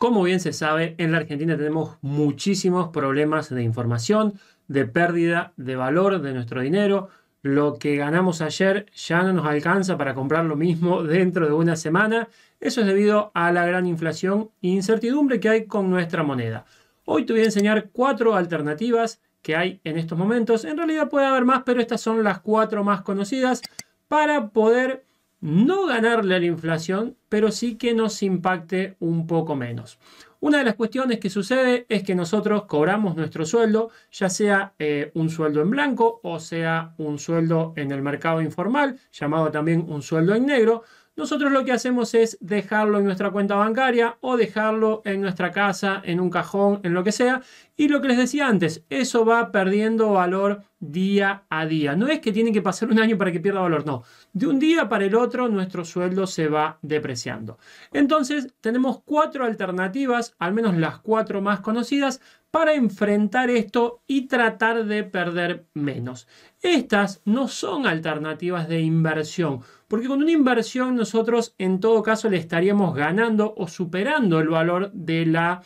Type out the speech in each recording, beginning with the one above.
Como bien se sabe, en la Argentina tenemos muchísimos problemas de información, de pérdida de valor de nuestro dinero. Lo que ganamos ayer ya no nos alcanza para comprar lo mismo dentro de una semana. Eso es debido a la gran inflación e incertidumbre que hay con nuestra moneda. Hoy te voy a enseñar cuatro alternativas que hay en estos momentos. En realidad puede haber más, pero estas son las cuatro más conocidas para poder no ganarle a la inflación, pero sí que nos impacte un poco menos. Una de las cuestiones que sucede es que nosotros cobramos nuestro sueldo, ya sea eh, un sueldo en blanco o sea un sueldo en el mercado informal, llamado también un sueldo en negro, nosotros lo que hacemos es dejarlo en nuestra cuenta bancaria o dejarlo en nuestra casa, en un cajón, en lo que sea. Y lo que les decía antes, eso va perdiendo valor día a día. No es que tiene que pasar un año para que pierda valor, no. De un día para el otro nuestro sueldo se va depreciando. Entonces tenemos cuatro alternativas, al menos las cuatro más conocidas, para enfrentar esto y tratar de perder menos. Estas no son alternativas de inversión, porque con una inversión nosotros en todo caso le estaríamos ganando o superando el valor de la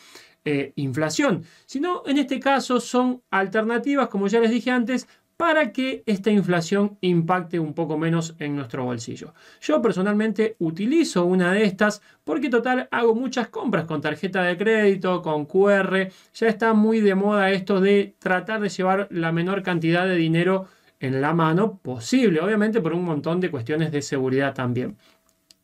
eh, inflación, sino en este caso son alternativas, como ya les dije antes, para que esta inflación impacte un poco menos en nuestro bolsillo. Yo personalmente utilizo una de estas porque total hago muchas compras con tarjeta de crédito, con QR, ya está muy de moda esto de tratar de llevar la menor cantidad de dinero en la mano posible, obviamente por un montón de cuestiones de seguridad también.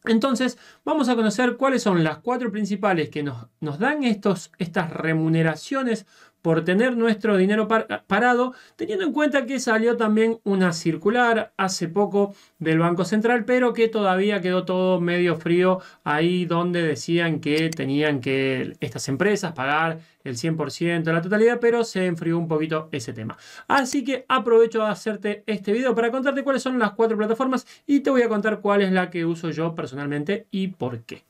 Entonces, vamos a conocer cuáles son las cuatro principales que nos, dan estos, estas remuneraciones por tener nuestro dinero parado, teniendo en cuenta que salió también una circular hace poco del Banco Central, pero que todavía quedó todo medio frío ahí donde decían que tenían que estas empresas pagar el 100% de la totalidad, pero se enfrió un poquito ese tema. Así que aprovecho de hacerte este video para contarte cuáles son las cuatro plataformas y te voy a contar cuál es la que uso yo personalmente y por qué.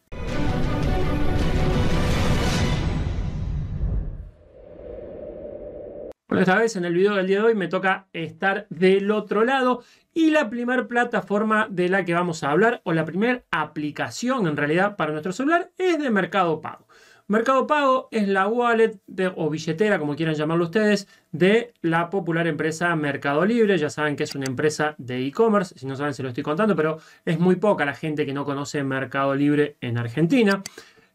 Bueno, esta vez en el video del día de hoy me toca estar del otro lado y la primera plataforma de la que vamos a hablar o la primera aplicación en realidad para nuestro celular es de Mercado Pago. Mercado Pago es la wallet o billetera, como quieran llamarlo ustedes, de la popular empresa Mercado Libre. Ya saben que es una empresa de e-commerce, si no saben se lo estoy contando, pero es muy poca la gente que no conoce Mercado Libre en Argentina.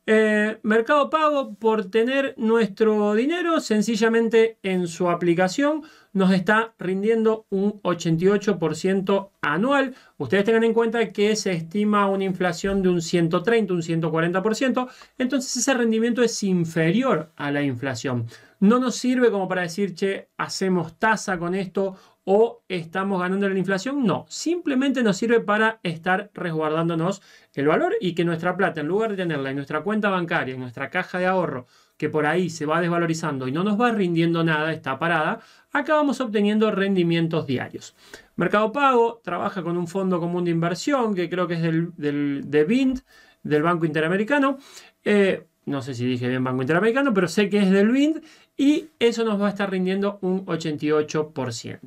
Eh, Mercado Pago, por tener nuestro dinero sencillamente en su aplicación, nos está rindiendo un 88% anual. Ustedes tengan en cuenta que se estima una inflación de un 130, un 140%, entonces ese rendimiento es inferior a la inflación. No nos sirve como para decir, che, hacemos tasa con esto o estamos ganando la inflación. No, simplemente nos sirve para estar resguardándonos el valor y que nuestra plata, en lugar de tenerla en nuestra cuenta bancaria, en nuestra caja de ahorro, que por ahí se va desvalorizando y no nos va rindiendo nada, está parada, acabamos obteniendo rendimientos diarios. Mercado Pago trabaja con un fondo común de inversión que creo que es del, de BIND, del Banco Interamericano. Eh, no sé si dije bien Banco Interamericano, pero sé que es del BIND y eso nos va a estar rindiendo un 88%.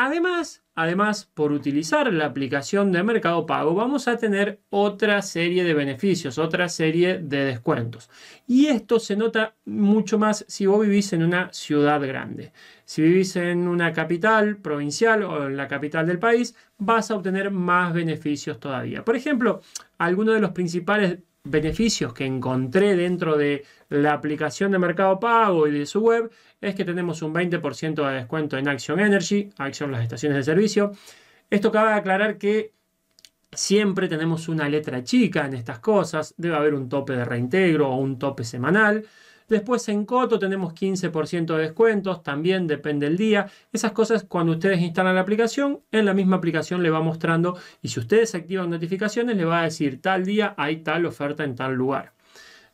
Además, además, por utilizar la aplicación de Mercado Pago, vamos a tener otra serie de beneficios, otra serie de descuentos. Y esto se nota mucho más si vos vivís en una ciudad grande. Si vivís en una capital provincial o en la capital del país, vas a obtener más beneficios todavía. Por ejemplo, algunos de los principales beneficios que encontré dentro de la aplicación de Mercado Pago y de su web es que tenemos un 20% de descuento en Action Energy, Action las estaciones de servicio. Esto de aclarar que siempre tenemos una letra chica en estas cosas, debe haber un tope de reintegro o un tope semanal. Después en Coto tenemos 15% de descuentos, también depende el día. Esas cosas cuando ustedes instalan la aplicación, en la misma aplicación le va mostrando y si ustedes activan notificaciones le va a decir tal día hay tal oferta en tal lugar.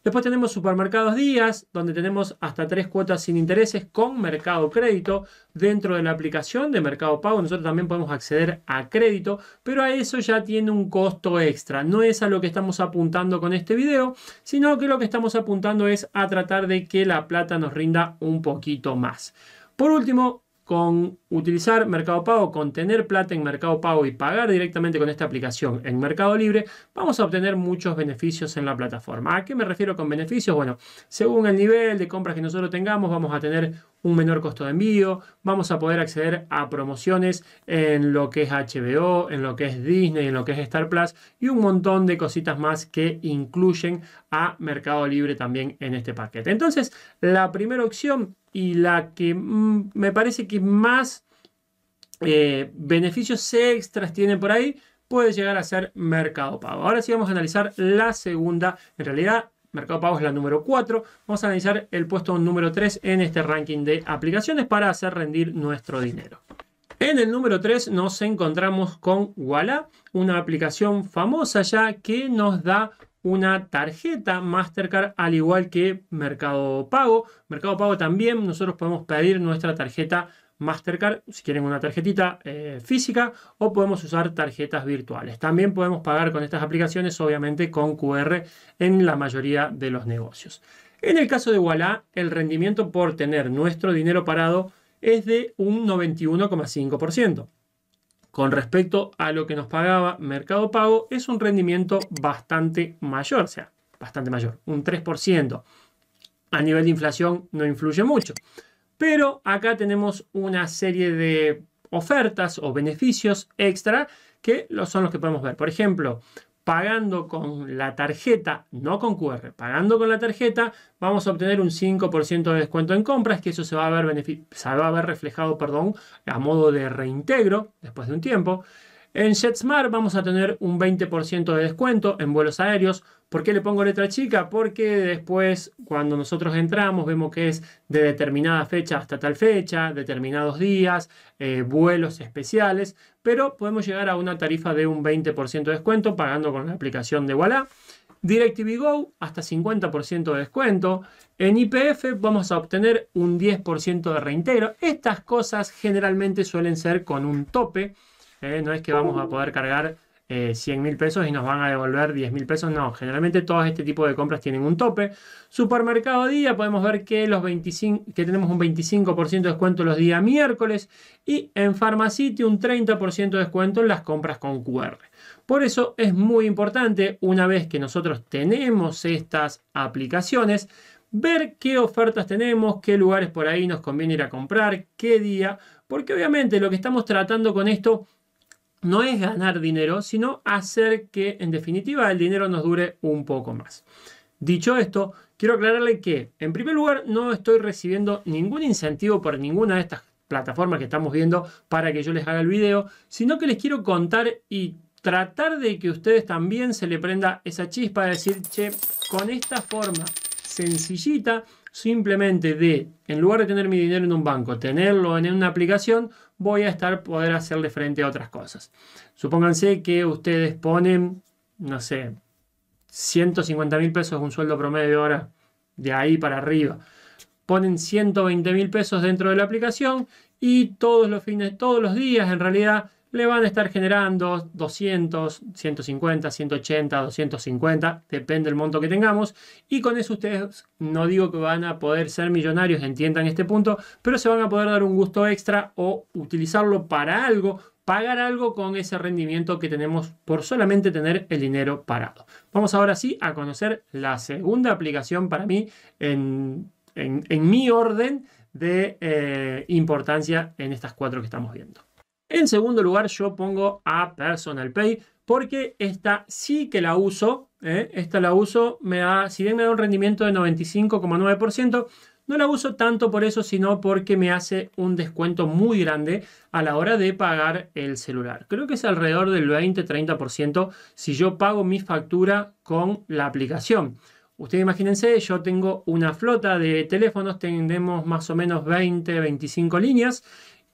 Después tenemos supermercados días, donde tenemos hasta tres cuotas sin intereses con mercado crédito. Dentro de la aplicación de mercado pago nosotros también podemos acceder a crédito, pero a eso ya tiene un costo extra. No es a lo que estamos apuntando con este video, sino que lo que estamos apuntando es a tratar de que la plata nos rinda un poquito más. Por último, con utilizar Mercado Pago, con tener plata en Mercado Pago y pagar directamente con esta aplicación en Mercado Libre, vamos a obtener muchos beneficios en la plataforma. ¿A qué me refiero con beneficios? Bueno, según el nivel de compras que nosotros tengamos, vamos a tener un menor costo de envío, vamos a poder acceder a promociones en lo que es HBO, en lo que es Disney, en lo que es Star Plus y un montón de cositas más que incluyen a Mercado Libre también en este paquete. Entonces, la primera opción y la que mm, me parece que más eh, beneficios extras tiene por ahí puede llegar a ser Mercado Pago. Ahora sí vamos a analizar la segunda, en realidad Mercado Pago es la número 4. Vamos a analizar el puesto número 3 en este ranking de aplicaciones para hacer rendir nuestro dinero. En el número 3 nos encontramos con Walla, una aplicación famosa ya que nos da una tarjeta Mastercard al igual que Mercado Pago. Mercado Pago también nosotros podemos pedir nuestra tarjeta Mastercard si quieren una tarjetita eh, física o podemos usar tarjetas virtuales. También podemos pagar con estas aplicaciones obviamente con QR en la mayoría de los negocios. En el caso de Walla, el rendimiento por tener nuestro dinero parado es de un 91,5% con respecto a lo que nos pagaba Mercado Pago, es un rendimiento bastante mayor, o sea, bastante mayor, un 3%. A nivel de inflación no influye mucho. Pero acá tenemos una serie de ofertas o beneficios extra que son los que podemos ver. Por ejemplo, pagando con la tarjeta, no con QR, pagando con la tarjeta, vamos a obtener un 5% de descuento en compras, que eso se va a ver, se va a reflejado perdón, a modo de reintegro después de un tiempo. En JetSmart vamos a tener un 20% de descuento en vuelos aéreos, ¿Por qué le pongo letra chica? Porque después, cuando nosotros entramos, vemos que es de determinada fecha hasta tal fecha, determinados días, eh, vuelos especiales, pero podemos llegar a una tarifa de un 20% de descuento pagando con la aplicación de Walla. DirecTV Go hasta 50% de descuento. En IPF vamos a obtener un 10% de reintero. Estas cosas generalmente suelen ser con un tope. Eh, no es que vamos a poder cargar eh, 100 mil pesos y nos van a devolver 10 mil pesos. No, generalmente todos este tipo de compras tienen un tope. Supermercado día, podemos ver que, los que tenemos un 25% de descuento los días miércoles y en Pharmacity un 30% de descuento en las compras con QR. Por eso es muy importante, una vez que nosotros tenemos estas aplicaciones, ver qué ofertas tenemos, qué lugares por ahí nos conviene ir a comprar, qué día, porque obviamente lo que estamos tratando con esto no es ganar dinero, sino hacer que en definitiva el dinero nos dure un poco más. Dicho esto, quiero aclararle que en primer lugar no estoy recibiendo ningún incentivo por ninguna de estas plataformas que estamos viendo para que yo les haga el video, sino que les quiero contar y tratar de que ustedes también se le prenda esa chispa de decir, che, con esta forma sencillita, simplemente de, en lugar de tener mi dinero en un banco, tenerlo en una aplicación, voy a estar poder hacerle frente a otras cosas. Supónganse que ustedes ponen, no sé, 150 mil pesos un sueldo promedio ahora, de ahí para arriba. Ponen 120 mil pesos dentro de la aplicación y todos los fines, todos los días en realidad le van a estar generando 200, 150, 180, 250, depende del monto que tengamos. Y con eso ustedes, no digo que van a poder ser millonarios, entiendan este punto, pero se van a poder dar un gusto extra o utilizarlo para algo, pagar algo con ese rendimiento que tenemos por solamente tener el dinero parado. Vamos ahora sí a conocer la segunda aplicación para mí en, mi orden de eh, importancia en estas cuatro que estamos viendo. En segundo lugar, yo pongo a Personal Pay porque esta sí que la uso. ¿eh? Esta la uso, me si bien me da un rendimiento de 95,9%, no la uso tanto por eso, sino porque me hace un descuento muy grande a la hora de pagar el celular. Creo que es alrededor del 20-30% si yo pago mi factura con la aplicación. Ustedes imagínense, yo tengo una flota de teléfonos, tenemos más o menos 20-25 líneas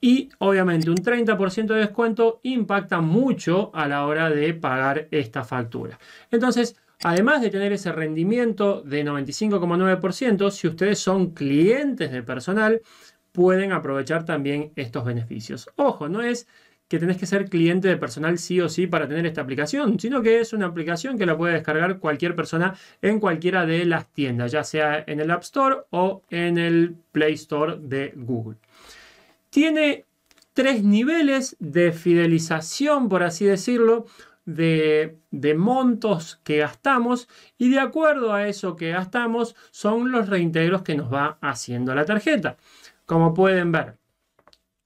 y obviamente un 30% de descuento impacta mucho a la hora de pagar esta factura. Entonces, Además de tener ese rendimiento de 95,9%, si ustedes son clientes de personal, pueden aprovechar también estos beneficios. Ojo, no es que tenés que ser cliente de personal sí o sí para tener esta aplicación, sino que es una aplicación que la puede descargar cualquier persona en cualquiera de las tiendas, ya sea en el App Store o en el Play Store de Google. Tiene tres niveles de fidelización, por así decirlo, de, montos que gastamos y de acuerdo a eso que gastamos son los reintegros que nos va haciendo la tarjeta. Como pueden ver,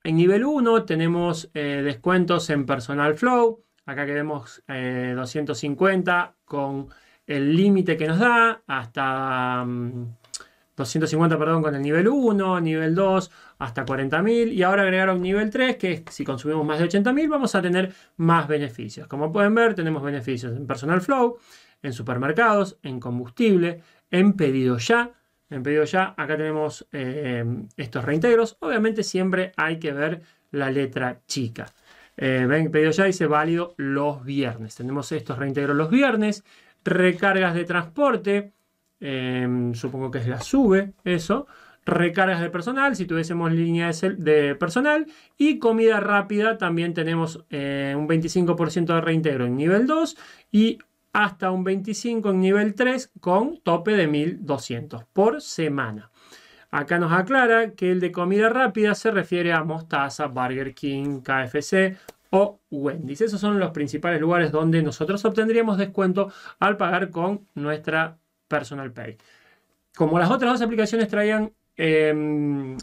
en nivel 1 tenemos eh, descuentos en Personal Flow. Acá queremos 250 eh, con el límite que nos da hasta mm, 250, perdón, con el nivel 1, nivel 2, hasta 40.000. Y ahora agregaron nivel 3, que es si consumimos más de 80.000 vamos a tener más beneficios. Como pueden ver, tenemos beneficios en Personal Flow, en supermercados, en combustible, en pedido ya. En pedido ya, acá tenemos eh, estos reintegros. Obviamente siempre hay que ver la letra chica. Eh, ven, pedido ya dice válido los viernes. Tenemos estos reintegros los viernes. Recargas de transporte Em, supongo que es la sube, eso, recargas de personal, si tuviésemos línea de, personal, y comida rápida también tenemos eh, un 25% de reintegro en nivel 2 y hasta un 25 en nivel 3 con tope de 1200 por semana. Acá nos aclara que el de comida rápida se refiere a Mostaza, Burger King, KFC o Wendy's. Esos son los principales lugares donde nosotros obtendríamos descuento al pagar con nuestra Personal Pay. Como las otras dos aplicaciones traían em,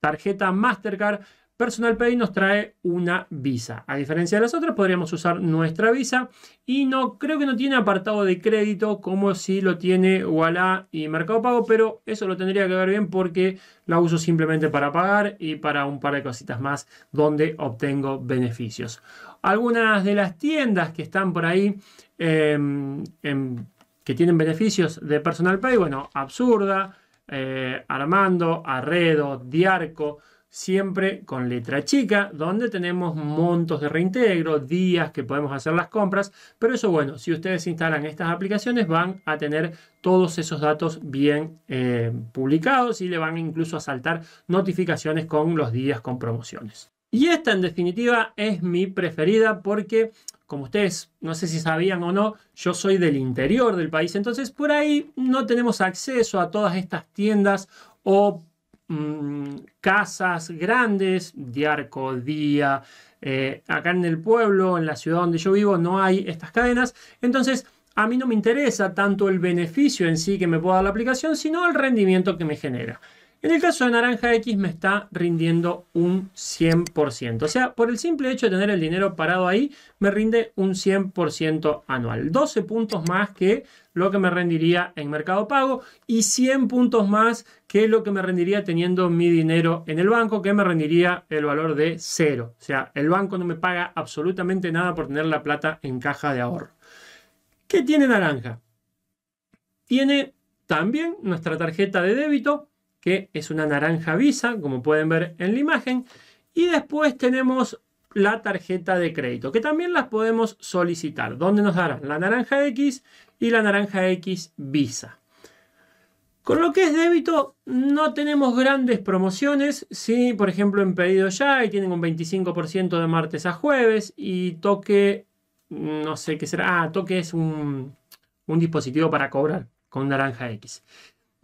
tarjeta Mastercard, Personal Pay nos trae una visa. A diferencia de las otras, podríamos usar nuestra visa y no creo que no tiene apartado de crédito como si lo tiene Walla y Mercado Pago, pero eso lo tendría que ver bien porque la uso simplemente para pagar y para un par de cositas más donde obtengo beneficios. Algunas de las tiendas que están por ahí em, en que tienen beneficios de personal pay, bueno, Absurda, eh, Armando, Arredo, Diarco, siempre con letra chica, donde tenemos montos de reintegro, días que podemos hacer las compras, pero eso bueno, si ustedes instalan estas aplicaciones van a tener todos esos datos bien eh, publicados y le van incluso a saltar notificaciones con los días con promociones. Y esta en definitiva es mi preferida porque como ustedes no sé si sabían o no, yo soy del interior del país, entonces por ahí no tenemos acceso a todas estas tiendas o mm, casas grandes, de arco Día, eh, acá en el pueblo, en la ciudad donde yo vivo, no hay estas cadenas, entonces a mí no me interesa tanto el beneficio en sí que me pueda dar la aplicación, sino el rendimiento que me genera. En el caso de Naranja X me está rindiendo un 100%. O sea, por el simple hecho de tener el dinero parado ahí, me rinde un 100% anual. 12 puntos más que lo que me rendiría en Mercado Pago y 100 puntos más que lo que me rendiría teniendo mi dinero en el banco, que me rendiría el valor de cero. O sea, el banco no me paga absolutamente nada por tener la plata en caja de ahorro. ¿Qué tiene Naranja? Tiene también nuestra tarjeta de débito que es una naranja Visa, como pueden ver en la imagen. Y después tenemos la tarjeta de crédito, que también las podemos solicitar, donde nos darán la naranja X y la naranja X Visa. Con lo que es débito, no tenemos grandes promociones. Si, sí, por ejemplo, en pedido ya y tienen un 25% de martes a jueves y toque, no sé qué será. Ah, toque es un, un dispositivo para cobrar con naranja X.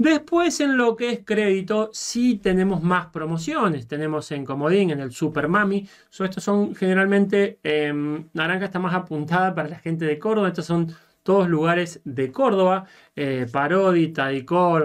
Después en lo que es crédito, sí tenemos más promociones. Tenemos en Comodín, en el Super Mami. estos son generalmente, em, Naranja está más apuntada para la gente de Córdoba. Estos son todos lugares de Córdoba, eh, Parodi,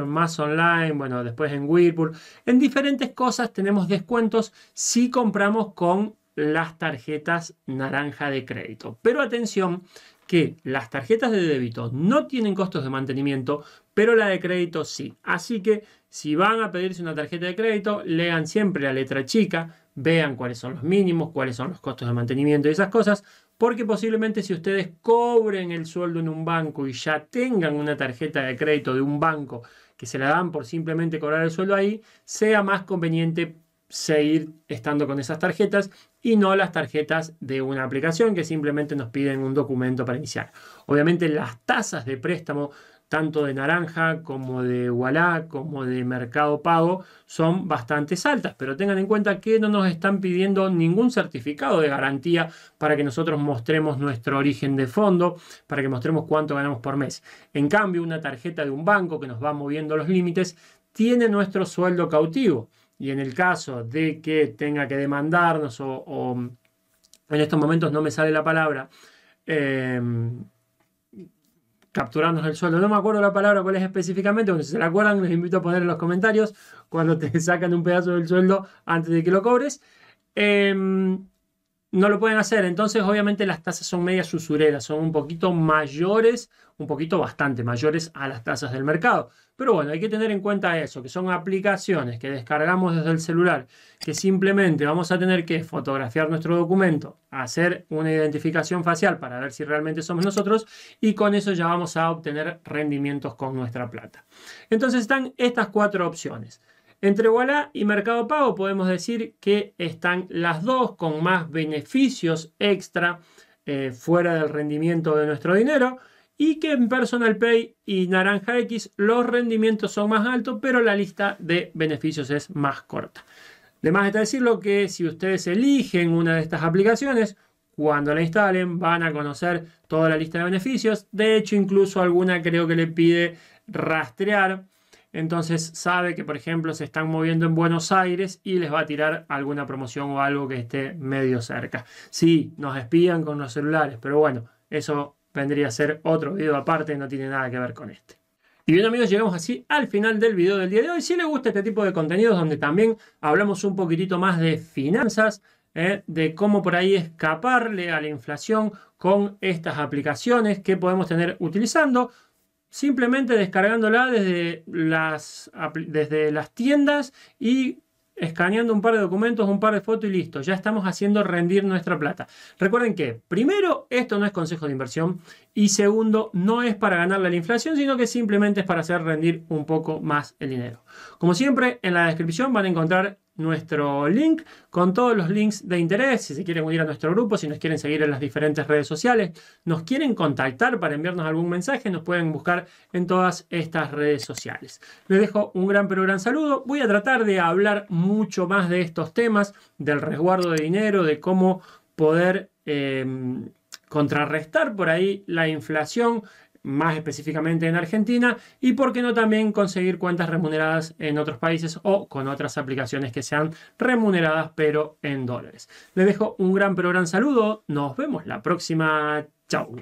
Más Online, bueno, después en Whirlpool. En diferentes cosas tenemos descuentos si compramos con las tarjetas naranja de crédito. Pero atención, que las tarjetas de débito no tienen costos de mantenimiento, pero la de crédito sí. Así que si van a pedirse una tarjeta de crédito, lean siempre la letra chica, vean cuáles son los mínimos, cuáles son los costos de mantenimiento y esas cosas, porque posiblemente si ustedes cobren el sueldo en un banco y ya tengan una tarjeta de crédito de un banco que se la dan por simplemente cobrar el sueldo ahí, sea más conveniente seguir estando con esas tarjetas y no las tarjetas de una aplicación que simplemente nos piden un documento para iniciar. Obviamente las tasas de préstamo tanto de Naranja como de Walla, como de Mercado Pago, son bastante altas, pero tengan en cuenta que no nos están pidiendo ningún certificado de garantía para que nosotros mostremos nuestro origen de fondo, para que mostremos cuánto ganamos por mes. En cambio, una tarjeta de un banco que nos va moviendo los límites tiene nuestro sueldo cautivo y en el caso de que tenga que demandarnos o, en estos momentos no me sale la palabra, em, capturarnos el sueldo. No me acuerdo la palabra cuál es específicamente, pero si se la acuerdan, les invito a poner en los comentarios cuando te sacan un pedazo del sueldo antes de que lo cobres. Eh, no lo pueden hacer. Entonces, obviamente, las tasas son medias usureras, son un poquito mayores, un poquito bastante mayores a las tasas del mercado. Pero bueno, hay que tener en cuenta eso, que son aplicaciones que descargamos desde el celular, que simplemente vamos a tener que fotografiar nuestro documento, hacer una identificación facial para ver si realmente somos nosotros y con eso ya vamos a obtener rendimientos con nuestra plata. Entonces están estas cuatro opciones. Entre Walla y Mercado Pago podemos decir que están las dos con más beneficios extra eh, fuera del rendimiento de nuestro dinero y que en Personal Pay y Naranja X los rendimientos son más altos, pero la lista de beneficios es más corta. De más está decirlo que si ustedes eligen una de estas aplicaciones, cuando la instalen van a conocer toda la lista de beneficios. De hecho, incluso alguna creo que le pide rastrear entonces sabe que, por ejemplo, se están moviendo en Buenos Aires y les va a tirar alguna promoción o algo que esté medio cerca. Sí, nos espían con los celulares, pero bueno, eso vendría a ser otro video aparte, no tiene nada que ver con este. Y bien amigos, llegamos así al final del video del día de hoy. Si les gusta este tipo de contenidos donde también hablamos un poquitito más de finanzas, ¿eh? de cómo por ahí escaparle a la inflación con estas aplicaciones que podemos tener utilizando, simplemente descargándola desde las, desde las tiendas y escaneando un par de documentos, un par de fotos y listo. Ya estamos haciendo rendir nuestra plata. Recuerden que, primero, esto no es consejo de inversión y segundo, no es para ganarle la inflación, sino que simplemente es para hacer rendir un poco más el dinero. Como siempre, en la descripción van a encontrar nuestro link con todos los links de interés, si se quieren unir a nuestro grupo, si nos quieren seguir en las diferentes redes sociales, nos quieren contactar para enviarnos algún mensaje, nos pueden buscar en todas estas redes sociales. Les dejo un gran pero gran saludo. Voy a tratar de hablar mucho más de estos temas, del resguardo de dinero, de cómo poder eh, contrarrestar por ahí la inflación más específicamente en Argentina, y por qué no también conseguir cuentas remuneradas en otros países o con otras aplicaciones que sean remuneradas pero en dólares. Les dejo un gran pero gran saludo, nos vemos la próxima, chao.